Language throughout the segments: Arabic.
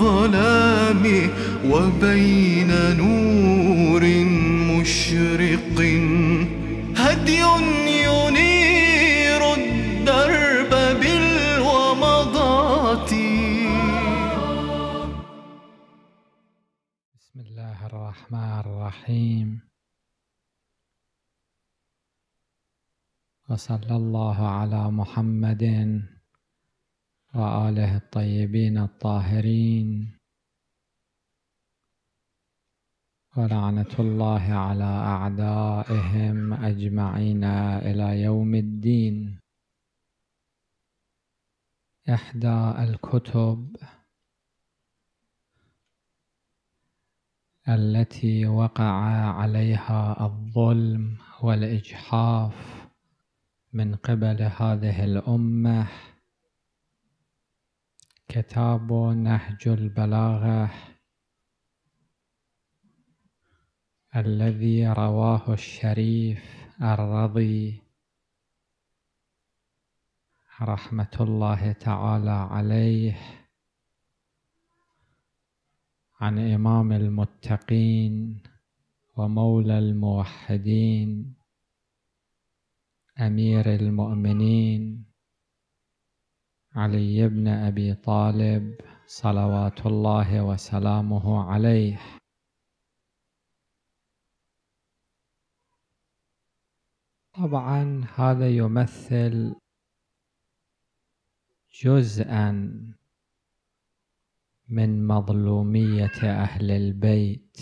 الظلام وبين نور مشرق هدي ينير الدرب بالومضات بسم الله الرحمن الرحيم وصلى الله على محمد وآله الطيبين الطاهرين ولعنة الله على أعدائهم أجمعين إلى يوم الدين إحدى الكتب التي وقع عليها الظلم والإجحاف من قبل هذه الأمة كتاب نهج البلاغة الذي رواه الشريف الرضي رحمة الله تعالى عليه عن إمام المتقين ومولى الموحدين أمير المؤمنين علي بن أبي طالب صلوات الله وسلامه عليه طبعا هذا يمثل جزءا من مظلومية أهل البيت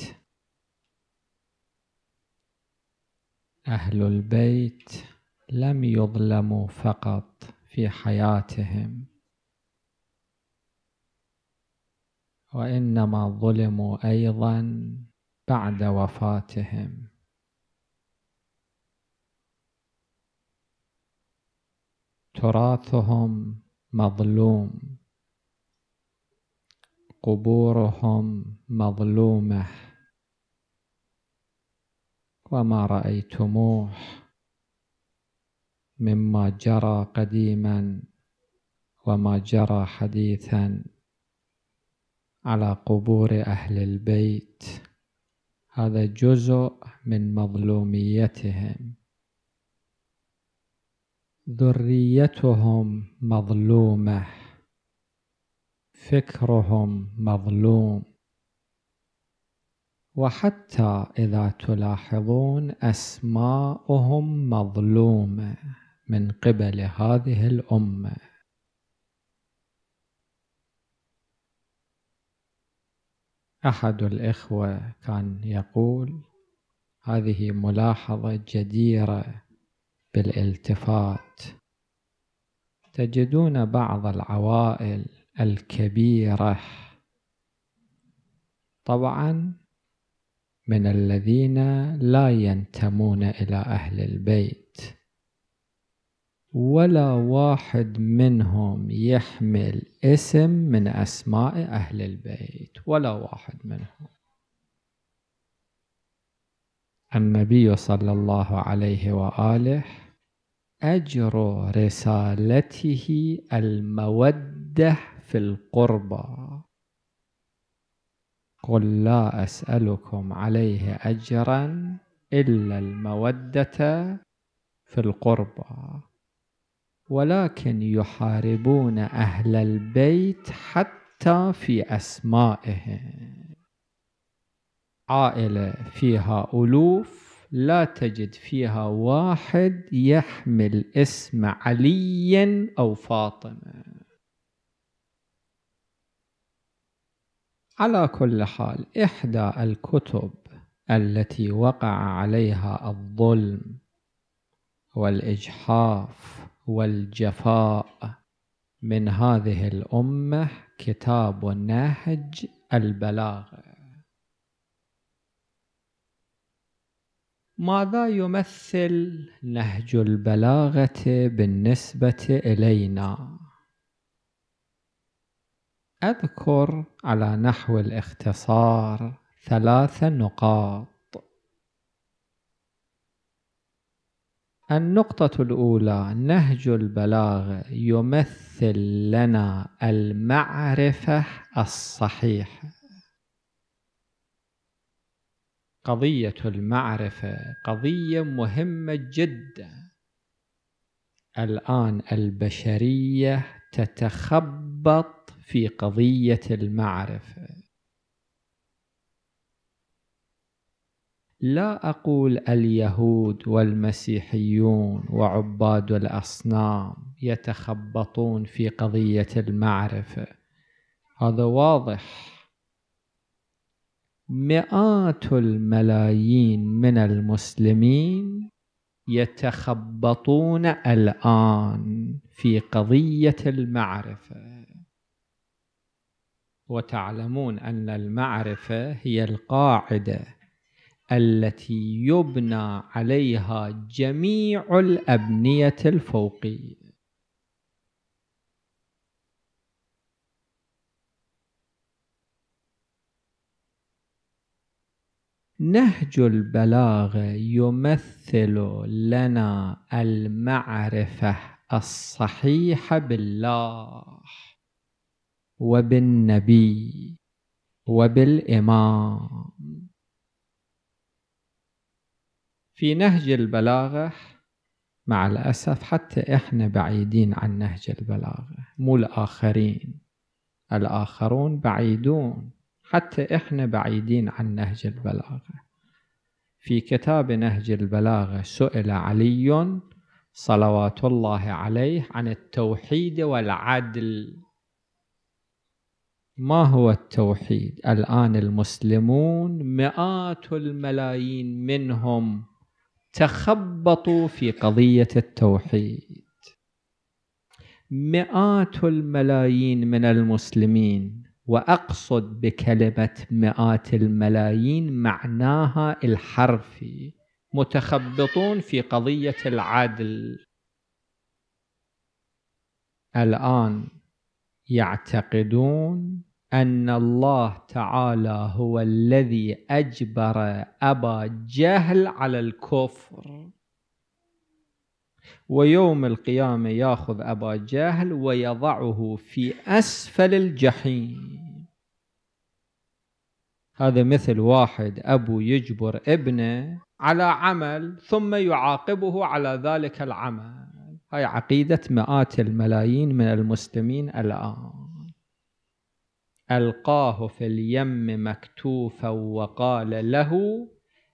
أهل البيت لم يظلموا فقط في حياتهم وانما ظلموا ايضا بعد وفاتهم تراثهم مظلوم قبورهم مظلومه وما رايتموه مما جرى قديما وما جرى حديثا على قبور أهل البيت هذا جزء من مظلوميتهم ذريتهم مظلومة فكرهم مظلوم وحتى إذا تلاحظون أسماؤهم مظلومة من قبل هذه الأمة أحد الإخوة كان يقول هذه ملاحظة جديرة بالالتفات تجدون بعض العوائل الكبيرة طبعا من الذين لا ينتمون إلى أهل البيت ولا واحد منهم يحمل اسم من أسماء أهل البيت ولا واحد منهم النبي صلى الله عليه وآله أجر رسالته المودة في القربى قل لا أسألكم عليه أجرا إلا المودة في القربى ولكن يحاربون أهل البيت حتى في أسمائهم عائلة فيها ألوف لا تجد فيها واحد يحمل اسم علي أو فاطمة على كل حال إحدى الكتب التي وقع عليها الظلم والإجحاف والجفاء من هذه الأمة كتاب نهج البلاغة ماذا يمثل نهج البلاغة بالنسبة إلينا؟ أذكر على نحو الاختصار ثلاث نقاط النقطة الأولى نهج البلاغ يمثل لنا المعرفة الصحيحة قضية المعرفة قضية مهمة جدا الآن البشرية تتخبط في قضية المعرفة لا أقول اليهود والمسيحيون وعباد الأصنام يتخبطون في قضية المعرفة هذا واضح مئات الملايين من المسلمين يتخبطون الآن في قضية المعرفة وتعلمون أن المعرفة هي القاعدة التي يبنى عليها جميع الأبنية الفوقية نهج البلاغة يمثل لنا المعرفة الصحيحة بالله وبالنبي وبالإمام في نهج البلاغة مع الأسف حتى إحنا بعيدين عن نهج البلاغة مو الآخرين الآخرون بعيدون حتى إحنا بعيدين عن نهج البلاغة في كتاب نهج البلاغة سئل علي صلوات الله عليه عن التوحيد والعدل ما هو التوحيد الآن المسلمون مئات الملايين منهم تخبطوا في قضية التوحيد مئات الملايين من المسلمين وأقصد بكلمة مئات الملايين معناها الحرفي متخبطون في قضية العدل الآن يعتقدون أن الله تعالى هو الذي أجبر أبا جهل على الكفر ويوم القيامة يأخذ أبا جهل ويضعه في أسفل الجحيم هذا مثل واحد أبو يجبر ابنه على عمل ثم يعاقبه على ذلك العمل هاي عقيدة مئات الملايين من المسلمين الآن ألقاه في اليم مكتوفا وقال له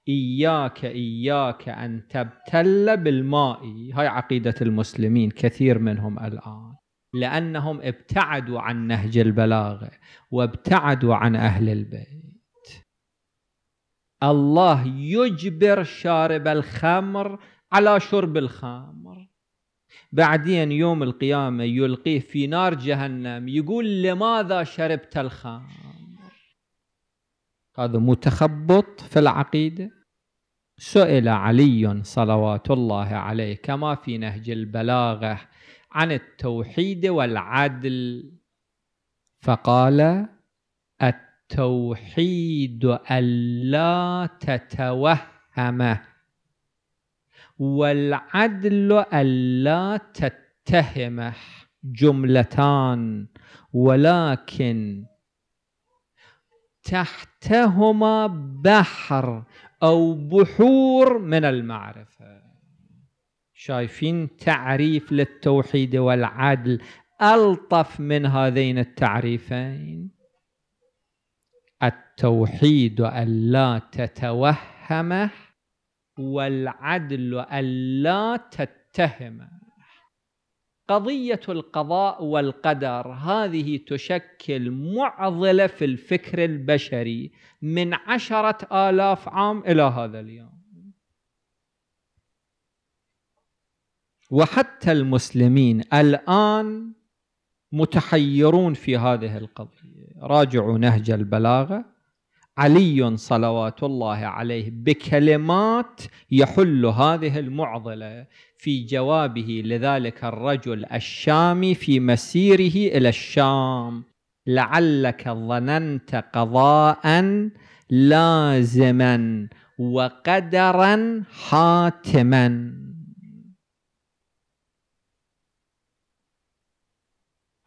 إياك إياك أن تبتل بالماء هاي عقيدة المسلمين كثير منهم الآن لأنهم ابتعدوا عن نهج البلاغة وابتعدوا عن أهل البيت الله يجبر شارب الخمر على شرب الخمر بعدين يوم القيامة يلقيه في نار جهنم يقول لماذا شربت الخمر هذا متخبط في العقيدة سئل علي صلوات الله عليه كما في نهج البلاغة عن التوحيد والعدل فقال التوحيد ألا تتوهمه والعدل ألا تتهمه جملتان ولكن تحتهما بحر أو بحور من المعرفة شايفين تعريف للتوحيد والعدل ألطف من هذين التعريفين التوحيد ألا تتوهمه والعدل ألا تتهم قضية القضاء والقدر هذه تشكل معضلة في الفكر البشري من عشرة آلاف عام إلى هذا اليوم وحتى المسلمين الآن متحيرون في هذه القضية راجعوا نهج البلاغة علي صلوات الله عليه بكلمات يحل هذه المعضله في جوابه لذلك الرجل الشامي في مسيره الى الشام لعلك ظننت قضاء لازما وقدرا حاتما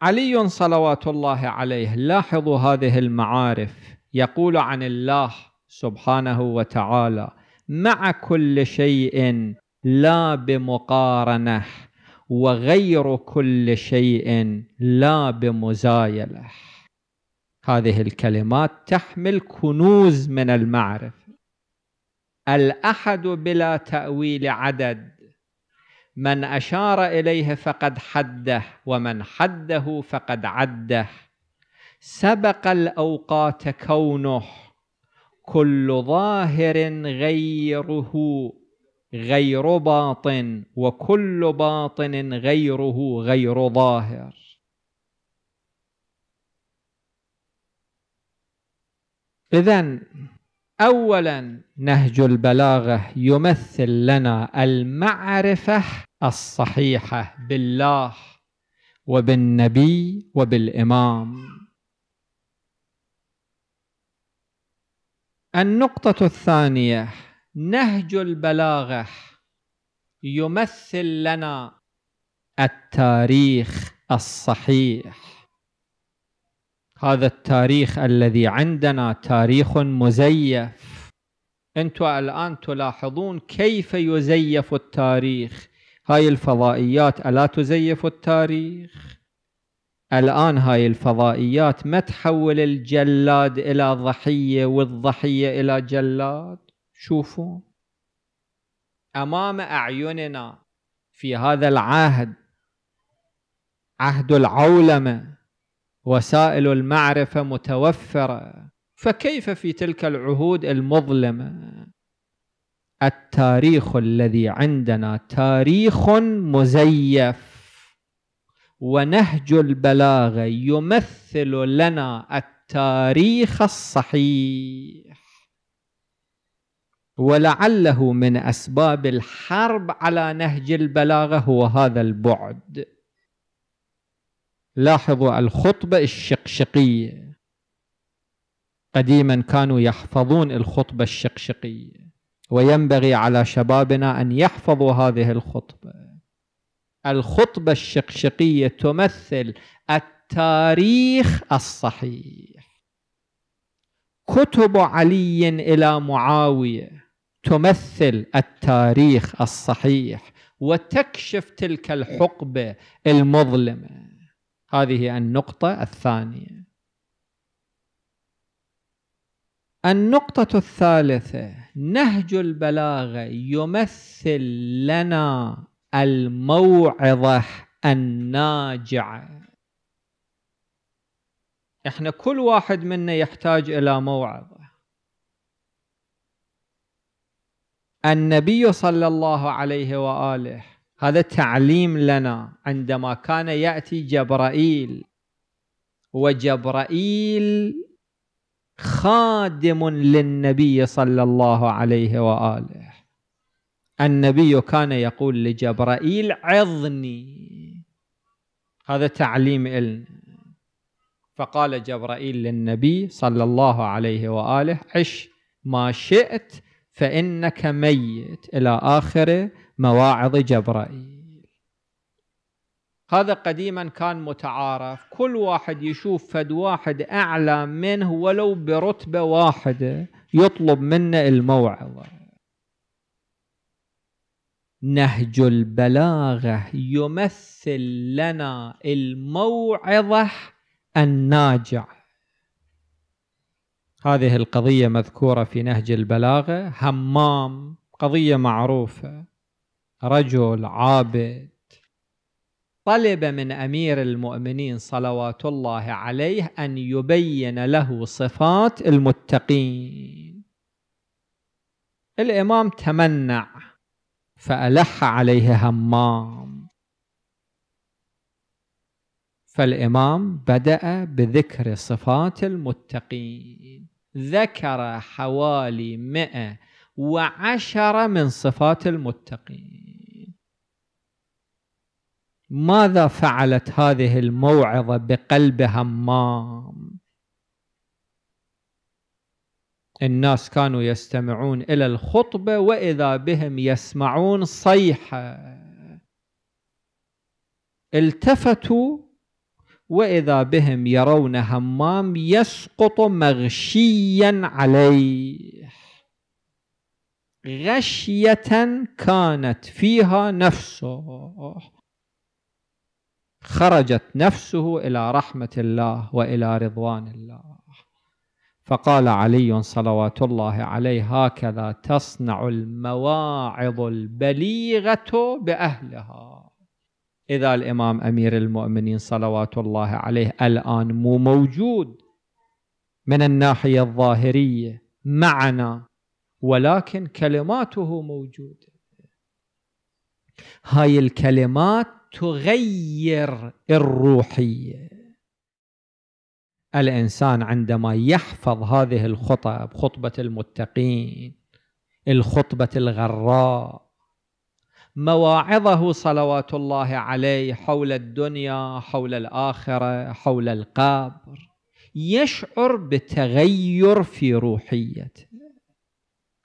علي صلوات الله عليه لاحظوا هذه المعارف يقول عن الله سبحانه وتعالى مع كل شيء لا بمقارنه وغير كل شيء لا بمزايله هذه الكلمات تحمل كنوز من المعرفه الاحد بلا تاويل عدد من اشار اليه فقد حده ومن حده فقد عده سبق الأوقات كونه كل ظاهر غيره غير باطن وكل باطن غيره غير ظاهر إذا أولا نهج البلاغة يمثل لنا المعرفة الصحيحة بالله وبالنبي وبالإمام النقطة الثانية نهج البلاغة يمثل لنا التاريخ الصحيح هذا التاريخ الذي عندنا تاريخ مزيف انتم الآن تلاحظون كيف يزيف التاريخ هاي الفضائيات ألا تزيف التاريخ الآن هاي الفضائيات ما تحول الجلاد إلى ضحية والضحية إلى جلاد شوفوا أمام أعيننا في هذا العهد عهد العولمة وسائل المعرفة متوفرة فكيف في تلك العهود المظلمة التاريخ الذي عندنا تاريخ مزيف ونهج البلاغه يمثل لنا التاريخ الصحيح ولعله من اسباب الحرب على نهج البلاغه هو هذا البعد لاحظوا الخطبه الشقشقيه قديما كانوا يحفظون الخطبه الشقشقيه وينبغي على شبابنا ان يحفظوا هذه الخطبه الخطبة الشقشقية تمثل التاريخ الصحيح كتب علي إلى معاوية تمثل التاريخ الصحيح وتكشف تلك الحقبة المظلمة هذه النقطة الثانية النقطة الثالثة نهج البلاغة يمثل لنا الموعظة الناجعة احنا كل واحد منا يحتاج إلى موعظة النبي صلى الله عليه وآله هذا تعليم لنا عندما كان يأتي جبرائيل وجبرائيل خادم للنبي صلى الله عليه وآله النبي كان يقول لجبرائيل عظني هذا تعليم إلنا فقال جبرائيل للنبي صلى الله عليه وآله عش ما شئت فإنك ميت إلى آخر مواعظ جبرائيل هذا قديما كان متعارف كل واحد يشوف فد واحد أعلى منه ولو برتبة واحدة يطلب منه الموعظة نهج البلاغه يمثل لنا الموعظه الناجعه هذه القضيه مذكوره في نهج البلاغه همام قضيه معروفه رجل عابد طلب من امير المؤمنين صلوات الله عليه ان يبين له صفات المتقين الامام تمنع فألح عليه همام فالإمام بدأ بذكر صفات المتقين ذكر حوالي مئة وعشرة من صفات المتقين ماذا فعلت هذه الموعظة بقلب همام الناس كانوا يستمعون إلى الخطبة وإذا بهم يسمعون صيحة التفتوا وإذا بهم يرون همام يسقط مغشيا عليه غشية كانت فيها نفسه خرجت نفسه إلى رحمة الله وإلى رضوان الله فقال علي صلوات الله عليه هكذا تصنع المواعظ البليغة بأهلها إذا الإمام أمير المؤمنين صلوات الله عليه الآن مو موجود من الناحية الظاهرية معنا ولكن كلماته موجودة هاي الكلمات تغير الروحيه الانسان عندما يحفظ هذه الخطب خطبه المتقين الخطبه الغراء مواعظه صلوات الله عليه حول الدنيا حول الاخره حول القبر يشعر بتغير في روحيته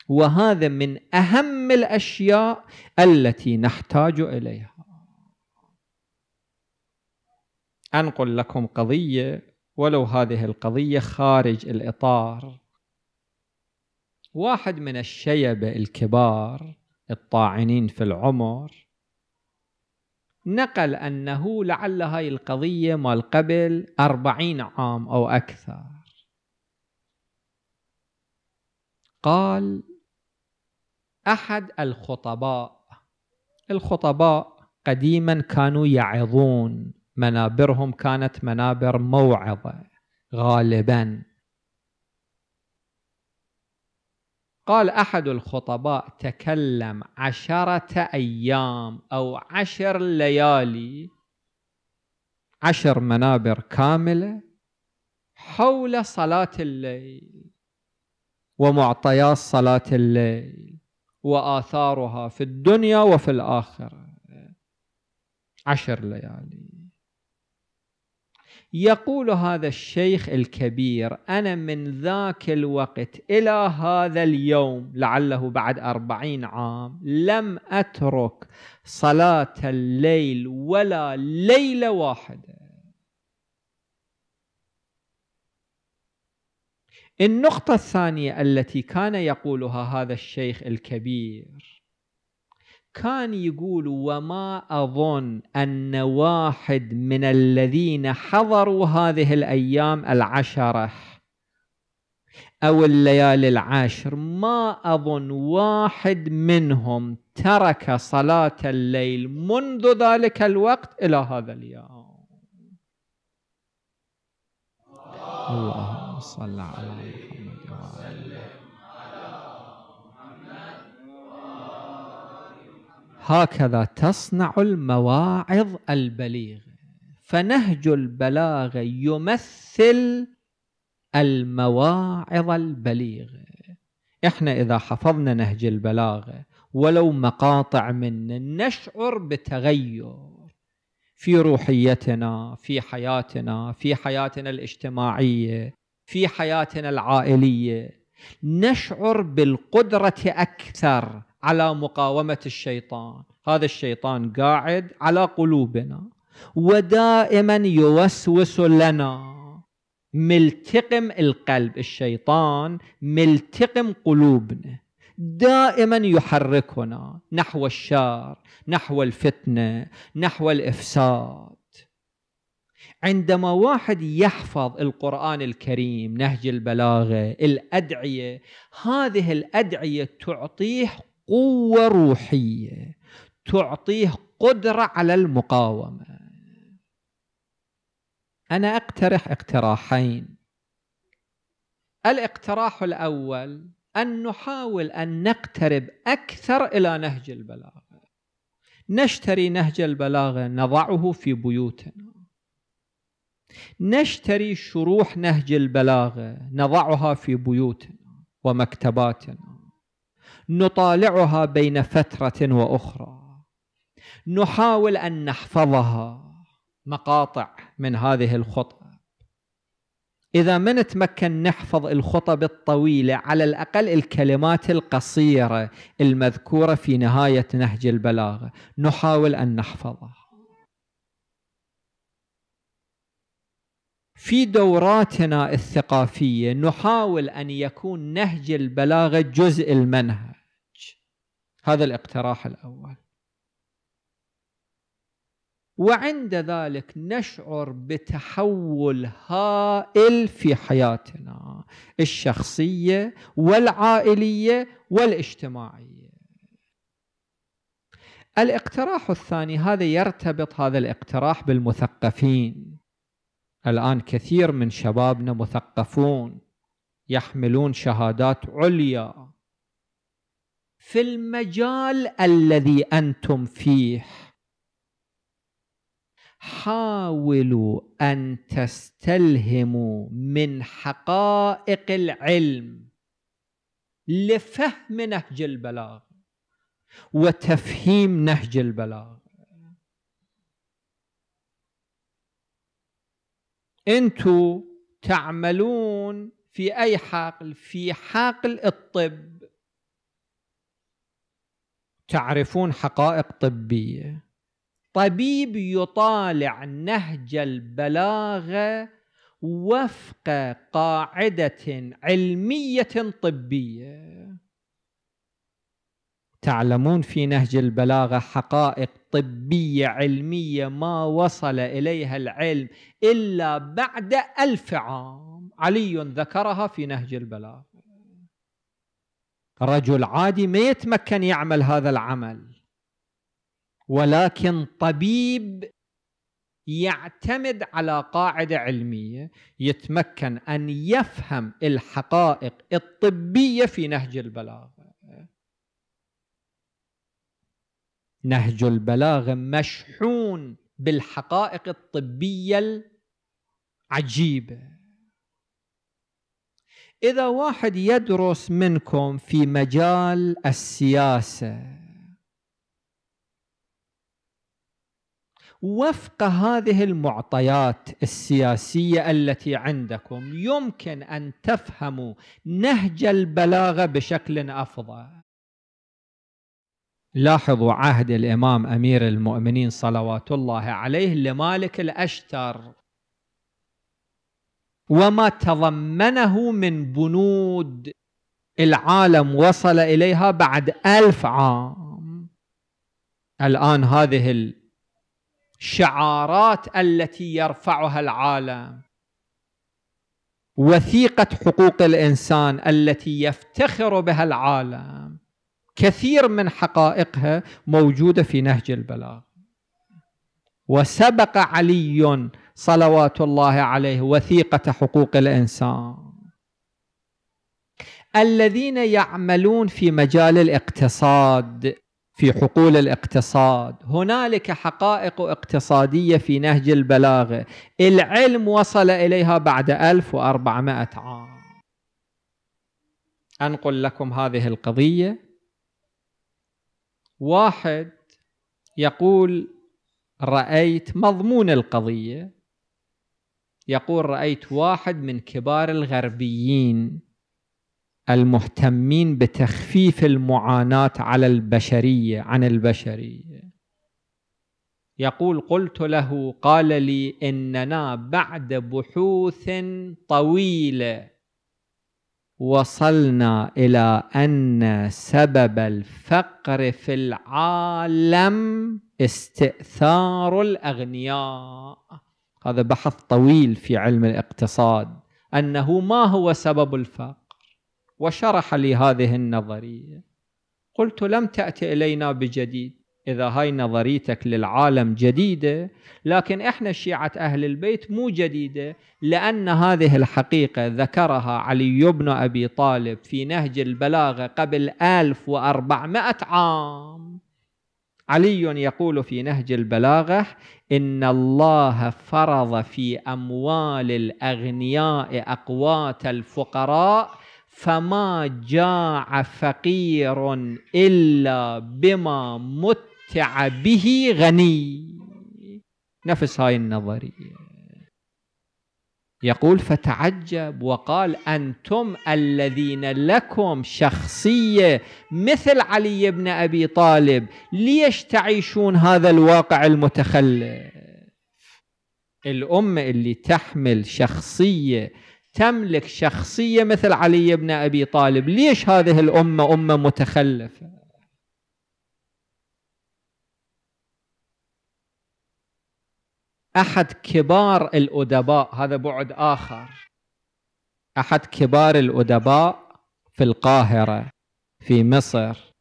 وهذا من اهم الاشياء التي نحتاج اليها انقل لكم قضيه ولو هذه القضية خارج الإطار واحد من الشيبة الكبار الطاعنين في العمر نقل أنه لعل هاي القضية مال قبل أربعين عام أو أكثر قال أحد الخطباء الخطباء قديما كانوا يعظون منابرهم كانت منابر موعظة غالبا قال أحد الخطباء تكلم عشرة أيام أو عشر ليالي عشر منابر كاملة حول صلاة الليل ومعطيات صلاة الليل وآثارها في الدنيا وفي الآخرة عشر ليالي يقول هذا الشيخ الكبير أنا من ذاك الوقت إلى هذا اليوم لعله بعد أربعين عام لم أترك صلاة الليل ولا ليلة واحدة النقطة الثانية التي كان يقولها هذا الشيخ الكبير كان يقول وما أظن أن واحد من الذين حضروا هذه الأيام العشرة أو الليالي العاشر ما أظن واحد منهم ترك صلاة الليل منذ ذلك الوقت إلى هذا اليوم اللهم صل على محمد وعلى آله هكذا تصنع المواعظ البليغه فنهج البلاغه يمثل المواعظ البليغه احنا اذا حفظنا نهج البلاغه ولو مقاطع منه نشعر بتغير في روحيتنا في حياتنا في حياتنا الاجتماعيه في حياتنا العائليه نشعر بالقدره اكثر على مقاومه الشيطان هذا الشيطان قاعد على قلوبنا ودائما يوسوس لنا ملتقم القلب الشيطان ملتقم قلوبنا دائما يحركنا نحو الشر نحو الفتنه نحو الافساد عندما واحد يحفظ القران الكريم نهج البلاغه الادعيه هذه الادعيه تعطيه قوة روحية تعطيه قدرة على المقاومة أنا أقترح اقتراحين الاقتراح الأول أن نحاول أن نقترب أكثر إلى نهج البلاغة نشتري نهج البلاغة نضعه في بيوتنا نشتري شروح نهج البلاغة نضعها في بيوتنا ومكتباتنا نطالعها بين فتره واخرى نحاول ان نحفظها مقاطع من هذه الخطب اذا ما نتمكن نحفظ الخطب الطويله على الاقل الكلمات القصيره المذكوره في نهايه نهج البلاغه نحاول ان نحفظها في دوراتنا الثقافيه نحاول ان يكون نهج البلاغه جزء المنهج هذا الاقتراح الاول وعند ذلك نشعر بتحول هائل في حياتنا الشخصيه والعائليه والاجتماعيه الاقتراح الثاني هذا يرتبط هذا الاقتراح بالمثقفين الآن كثير من شبابنا مثقفون يحملون شهادات عليا في المجال الذي أنتم فيه حاولوا أن تستلهموا من حقائق العلم لفهم نهج البلاغ وتفهيم نهج البلاغ انتو تعملون في اي حقل في حقل الطب تعرفون حقائق طبيه طبيب يطالع نهج البلاغه وفق قاعده علميه طبيه تعلمون في نهج البلاغه حقائق طبيه علميه ما وصل اليها العلم الا بعد الف عام علي ذكرها في نهج البلاغه رجل عادي ما يتمكن يعمل هذا العمل ولكن طبيب يعتمد على قاعده علميه يتمكن ان يفهم الحقائق الطبيه في نهج البلاغه نهج البلاغه مشحون بالحقائق الطبيه العجيبه اذا واحد يدرس منكم في مجال السياسه وفق هذه المعطيات السياسيه التي عندكم يمكن ان تفهموا نهج البلاغه بشكل افضل لاحظوا عهد الإمام أمير المؤمنين صلوات الله عليه لمالك الأشتر وما تضمنه من بنود العالم وصل إليها بعد ألف عام الآن هذه الشعارات التي يرفعها العالم وثيقة حقوق الإنسان التي يفتخر بها العالم كثير من حقائقها موجوده في نهج البلاغ وسبق علي صلوات الله عليه وثيقه حقوق الانسان الذين يعملون في مجال الاقتصاد في حقول الاقتصاد هنالك حقائق اقتصادية في نهج البلاغة العلم وصل إليها بعد 1400 عام أنقل لكم هذه القضية واحد يقول رأيت مضمون القضية يقول رأيت واحد من كبار الغربيين المهتمين بتخفيف المعاناة على البشرية عن البشرية يقول قلت له قال لي إننا بعد بحوث طويلة وصلنا الى ان سبب الفقر في العالم استئثار الاغنياء هذا بحث طويل في علم الاقتصاد انه ما هو سبب الفقر وشرح لي هذه النظريه قلت لم تاتي الينا بجديد إذا هاي نظريتك للعالم جديدة لكن إحنا شيعة أهل البيت مو جديدة لأن هذه الحقيقة ذكرها علي بن أبي طالب في نهج البلاغة قبل 1400 عام علي يقول في نهج البلاغة إن الله فرض في أموال الأغنياء أقوات الفقراء فما جاع فقير إلا بما مت به غني نفس هاي النظرية يقول فتعجب وقال أنتم الذين لكم شخصية مثل علي بن أبي طالب ليش تعيشون هذا الواقع المتخلف الأمة اللي تحمل شخصية تملك شخصية مثل علي بن أبي طالب ليش هذه الأمة أمة متخلفة احد كبار الادباء هذا بعد اخر احد كبار الادباء في القاهره في مصر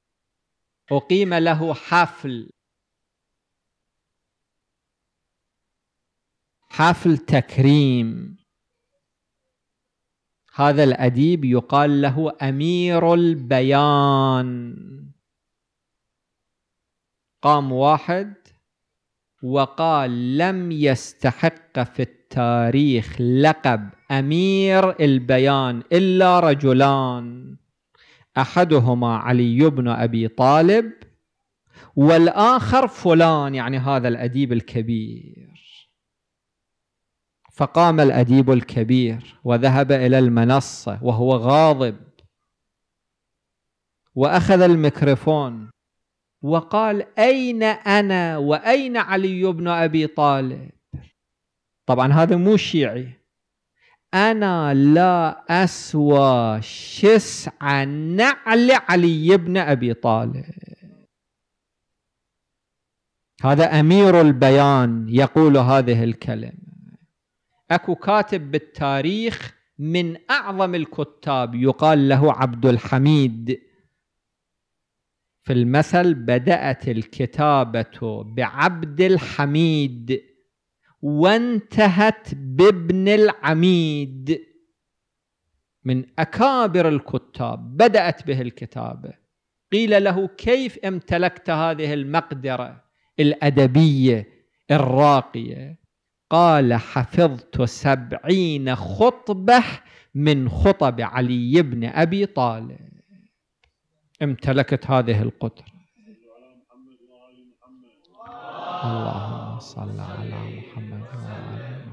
اقيم له حفل حفل تكريم هذا الاديب يقال له امير البيان قام واحد وقال لم يستحق في التاريخ لقب امير البيان الا رجلان احدهما علي بن ابي طالب والاخر فلان يعني هذا الاديب الكبير فقام الاديب الكبير وذهب الى المنصه وهو غاضب واخذ الميكروفون وقال أين أنا وأين علي بن أبي طالب طبعا هذا مو شيعي أنا لا أسوى شسع نعل علي بن أبي طالب هذا أمير البيان يقول هذه الكلمة أكو كاتب بالتاريخ من أعظم الكتاب يقال له عبد الحميد في المثل بدأت الكتابة بعبد الحميد وانتهت بابن العميد من أكابر الكتاب بدأت به الكتابة قيل له كيف امتلكت هذه المقدرة الأدبية الراقية قال حفظت سبعين خطبة من خطب علي بن أبي طالب امتلكت هذه القدرة اللهم صل على محمد وعلى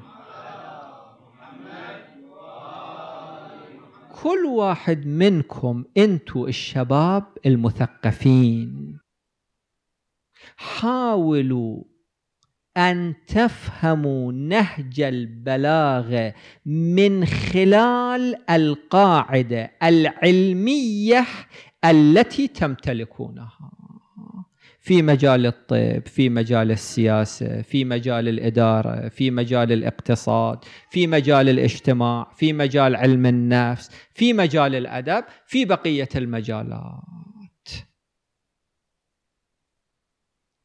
محمد كل واحد منكم انتو الشباب المثقفين حاولوا ان تفهموا نهج البلاغه من خلال القاعده العلميه التي تمتلكونها في مجال الطب في مجال السياسه في مجال الاداره في مجال الاقتصاد في مجال الاجتماع في مجال علم النفس في مجال الادب في بقيه المجالات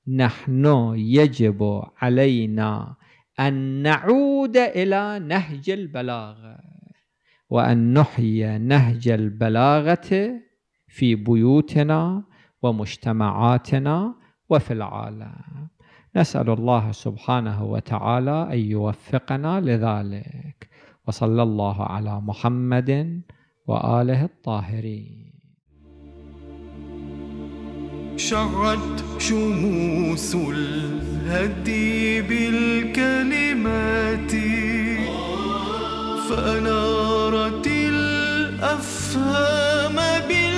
نحن يجب علينا ان نعود الى نهج البلاغه وان نحيي نهج البلاغه في بيوتنا ومجتمعاتنا وفي العالم نسال الله سبحانه وتعالى ان يوفقنا لذلك وصلى الله على محمد واله الطاهرين شعت شموس الهدي بالكلمات فانارت الافهام بالكلمات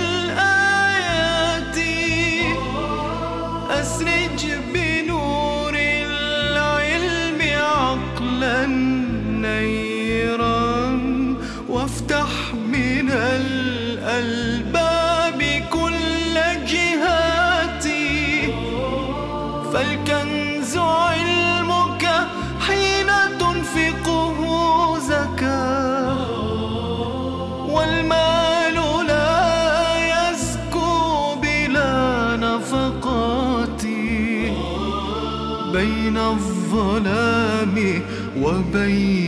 我背。